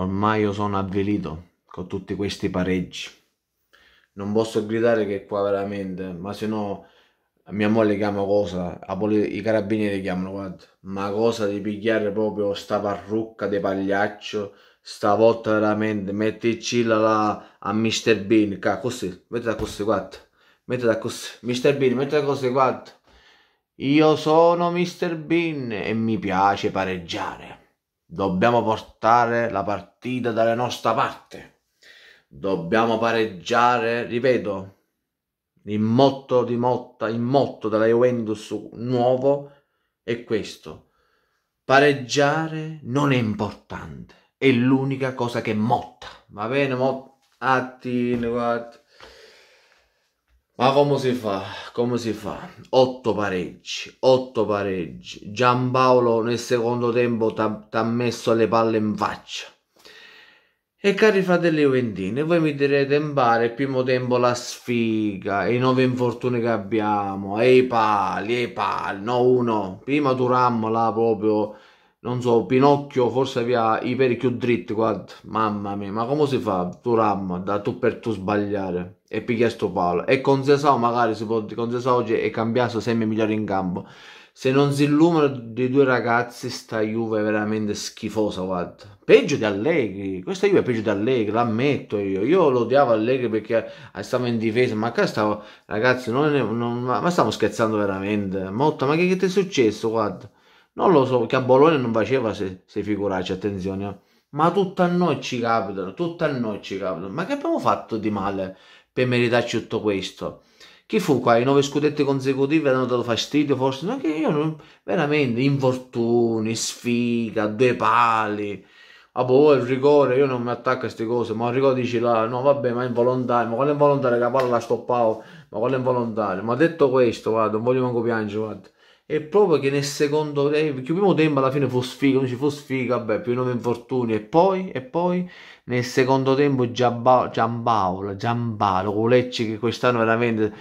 Ormai io sono avvilito con tutti questi pareggi. Non posso gridare che qua veramente, ma se no mia moglie chiama cosa, i carabinieri chiamano, guarda, ma cosa di pigliare proprio sta parrucca di pagliaccio, stavolta veramente, mettici la, la a mister Bean, ca, così, mettila così, guarda, mettila così, mister Bean, mettila così, guarda, io sono mister Bean e mi piace pareggiare. Dobbiamo portare la partita dalla nostra parte. Dobbiamo pareggiare, ripeto, il motto di Motta, il motto della Juventus nuovo è questo. Pareggiare non è importante, è l'unica cosa che Motta. Va bene, Motta? Attino, guarda. Ma come si fa? Come si fa? Otto pareggi, otto pareggi. Giampaolo nel secondo tempo ti ha messo le palle in faccia. E cari fratelli Juventini, voi mi direte in impare il primo tempo la sfiga, i nove infortuni che abbiamo, e i pali, e i pali, no uno. Prima durammo là proprio, non so, Pinocchio forse via i peri più dritti, guarda, mamma mia, ma come si fa? Durammo, da tu per tu sbagliare e piglia sto palo. E con Zesao magari si può, con Zesao oggi è cambiato sempre migliore in campo. Se non si illumina dei due ragazzi, sta Juve è veramente schifosa, guarda. Peggio di Allegri, questa Juve è peggio di Allegri, l'ammetto io. Io lo odiavo Allegri perché stavo in difesa, ma qua stavo, ragazzi, non, non, ma stiamo scherzando veramente. Motta, ma che, che ti è successo, guarda? Non lo so, che a Bologna non faceva se, se figuracci, attenzione. Eh. Ma tutto a noi ci capitano, tutto a noi ci capitano. Ma che abbiamo fatto di male? per meritarci tutto questo. Chi fu qua? I nove scudetti consecutivi hanno dato fastidio, forse? No, che io veramente, infortuni, sfiga, due pali. Ah, boh, il rigore, io non mi attacco a queste cose, ma il rigore dici là, no vabbè, ma è involontario, ma quello è involontario, la palla la stoppavo, ma quello è involontario. Ma detto questo, guarda, non voglio manco piangere, guarda e proprio che nel secondo tempo, perché il primo tempo alla fine fu sfiga, non ci fu sfiga, vabbè, più 9 infortuni e poi, e poi nel secondo tempo Giambaolo, Giambalo, con Lecce che quest'anno veramente,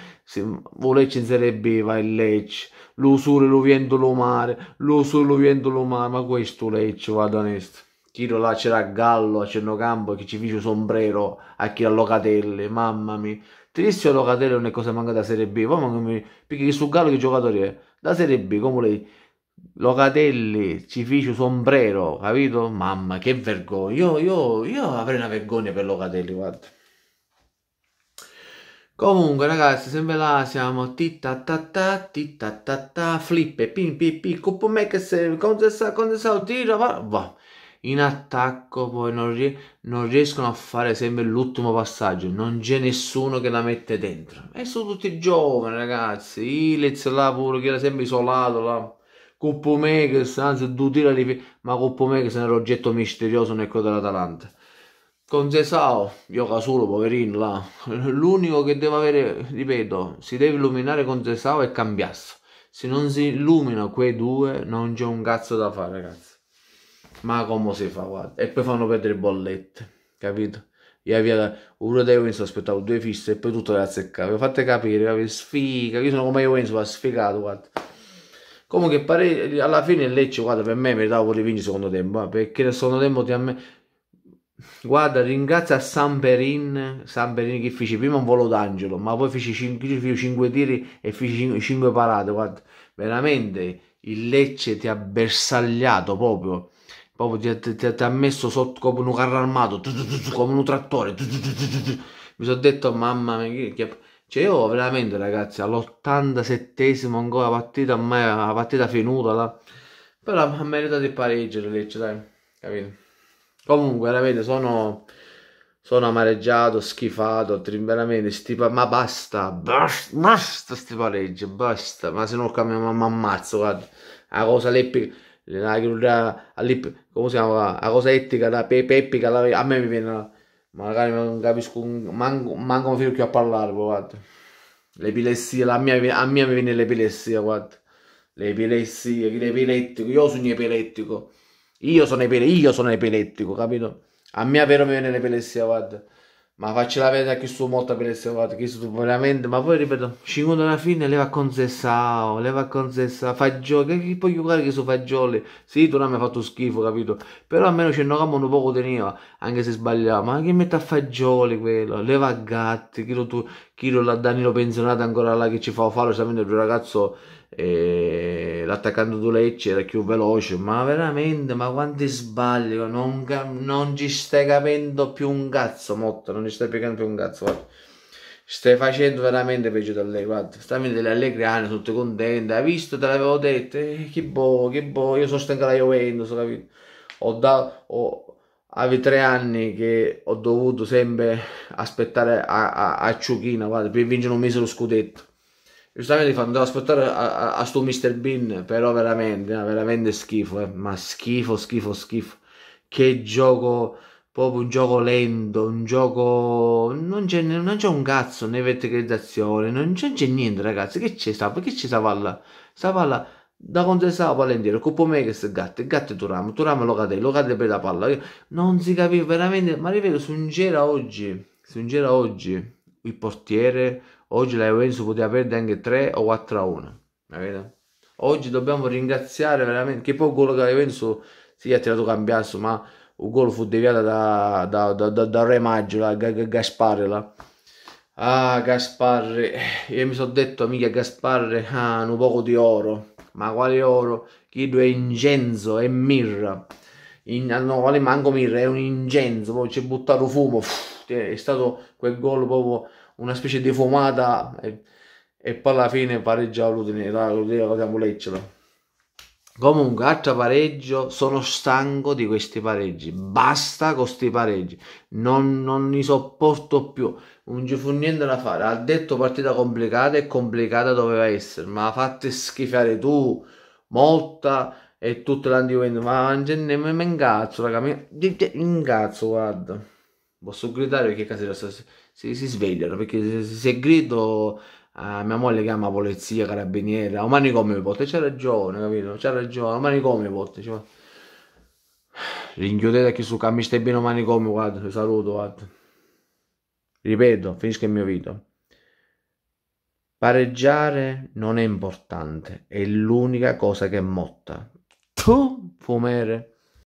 con Lecce in Serie B va il Lecce, lo lo viento lo mare, lo solo lo viento lo mare, ma questo Lecce, vado onesto. Chiro là c'era Gallo a Cernocampo che ci fece sombrero a chi a Locatelle, mamma mia. Tristio non è cosa manca da Serie B, ma perché su Gallo che giocatore è? La Serie B, come lei, Locatelli ci fece sombrero, capito? Mamma, che vergogna. Io, io, io avrei una vergogna per Locatelli, guarda. Comunque ragazzi, sempre là siamo titta ta ta titta ta ta flippe pim pim pim cupo me che se con se sa con se sa tira va va in attacco poi non, ries- non riescono a fare sempre l'ultimo passaggio non c'è nessuno che la mette dentro e sono tutti giovani ragazzi Ilez là pure che era sempre isolato là Coppo Makers anzi due tira di ma Coppo Makers era l'oggetto misterioso nel quello dell'Atalanta con Zesao, gioca solo, poverino, là. L'unico che deve avere, ripeto, si deve illuminare con Zesao e Cambiasso. Se non si illumina quei due, non c'è un cazzo da fare, ragazzi ma come si fa guarda e poi fanno perdere bollette capito io via uno dei Wenz aspettavo due fisse e poi tutto era azzeccavo fate capire capito? sfiga io sono come Wenz va sfigato guarda comunque pare alla fine il Lecce guarda per me meritava pure vincere il secondo tempo eh, perché nel secondo tempo ti a me Guarda, ringrazia Samperin, Samperin che fece prima un volo d'angelo, ma poi fece 5, 5 tiri e fece 5, parate. Guarda, veramente il Lecce ti ha bersagliato proprio. Proprio ti, ti, ti ha messo sotto come un carro armato, come un trattore. Mi sono detto, mamma mia, che... Cioè io veramente ragazzi all'87esimo ancora partita, ormai la partita finita là. Però ha meritato il pareggio Lecce, dai, capito? Comunque veramente sono, sono amareggiato, schifato, veramente stipa, ma basta, basta, basta sti pareggi, basta, ma se no cambiamo, mi ammazzo, guarda, la cosa l'epica la chirurgia a lip, come si chiama? A cosettica, da pe, peppica, la, a me mi viene, magari non capisco, manco, manco più a parlare, guarda. L'epilessia, la mia, a mia mi viene l'epilessia, guarda. L'epilessia, l'epilettico, io sono epilettico. Io sono epilettico, io sono epilettico, capito? A mia vero mi viene l'epilessia, guarda ma faccio faccela vedere che sto molto per essere fatto che sto veramente ma poi ripeto scingono alla fine leva con Zessao leva con Zessao fagioli che puoi giocare che sono fagioli sì tu non mi hai fatto schifo capito però almeno c'è una un poco teneva anche se sbagliava ma che mette a fagioli quello leva a gatti chi lo tu chi lo la Danilo pensionato ancora là che ci fa fallo sapendo il ragazzo eh, l'attaccante di Lecce era più veloce ma veramente ma quanti sbagli non, non, ci stai capendo più un cazzo Motta non ci stai piegando più un cazzo guarda. stai facendo veramente peggio da lei guarda stai venendo le allegriane tutte contente hai visto te l'avevo detto eh, che boh che boh io sono sostengo la Juventus capito ho dato ho, avevo tre anni che ho dovuto sempre aspettare a, a, a Ciuchina guarda, per vincere un mese lo scudetto giustamente fanno devo aspettare a, a, a, sto Mr. Bean però veramente veramente schifo eh. ma schifo schifo schifo che gioco proprio un gioco lento un gioco non c'è, non c'è un cazzo né verticalizzazione non c'è, c'è niente ragazzi che c'è sta perché c'è sta palla sta palla da quando stava palla indietro Coppo me che sta gatto il gatto turamo turamo lo cade lo cade per la palla non si capiva veramente ma ripeto su un gera oggi su un gera oggi il portiere, oggi la Juventus poteva perdere anche 3 o 4 a 1. Oggi dobbiamo ringraziare veramente, che poi quello che la Juventus si è tirato cambiasso, ma il gol fu deviato da, da, da, da, da Re Maggio, da Gasparri là. Ah, Gasparri, io mi sono detto, amica Gasparri, ah, un poco di oro. Ma quale oro? Chi due incenso e Mirra in, hanno, manco Mirra, è un incenso, poi ci è buttato fumo, pff, è stato quel gol proprio una specie di fumata e, e poi alla fine pareggiava l'Udinese, la, dobbiamo leggerla. Comunque, altro pareggio, sono stanco di questi pareggi, basta con questi pareggi, non, non li sopporto più, non ci fu niente da fare, ha detto partita complicata e complicata doveva essere, ma fatti schifare tu, molta e tutto l'antivento, ma mi ingazzo, raga, mi ingazzo, guarda. Posso gridare perché casino si, si, svegliano, perché se, se grido a eh, mia moglie chiama polizia, carabiniera, o manicomio mi porta, c'ha ragione, capito? C'ha ragione, o manicomio mi porta, cioè... Rinchiudete qui su camista bene bino manicomio, guarda, vi saluto, guarda. Ripeto, finisco il mio video. Pareggiare non è importante, è l'unica cosa che è motta. Fomer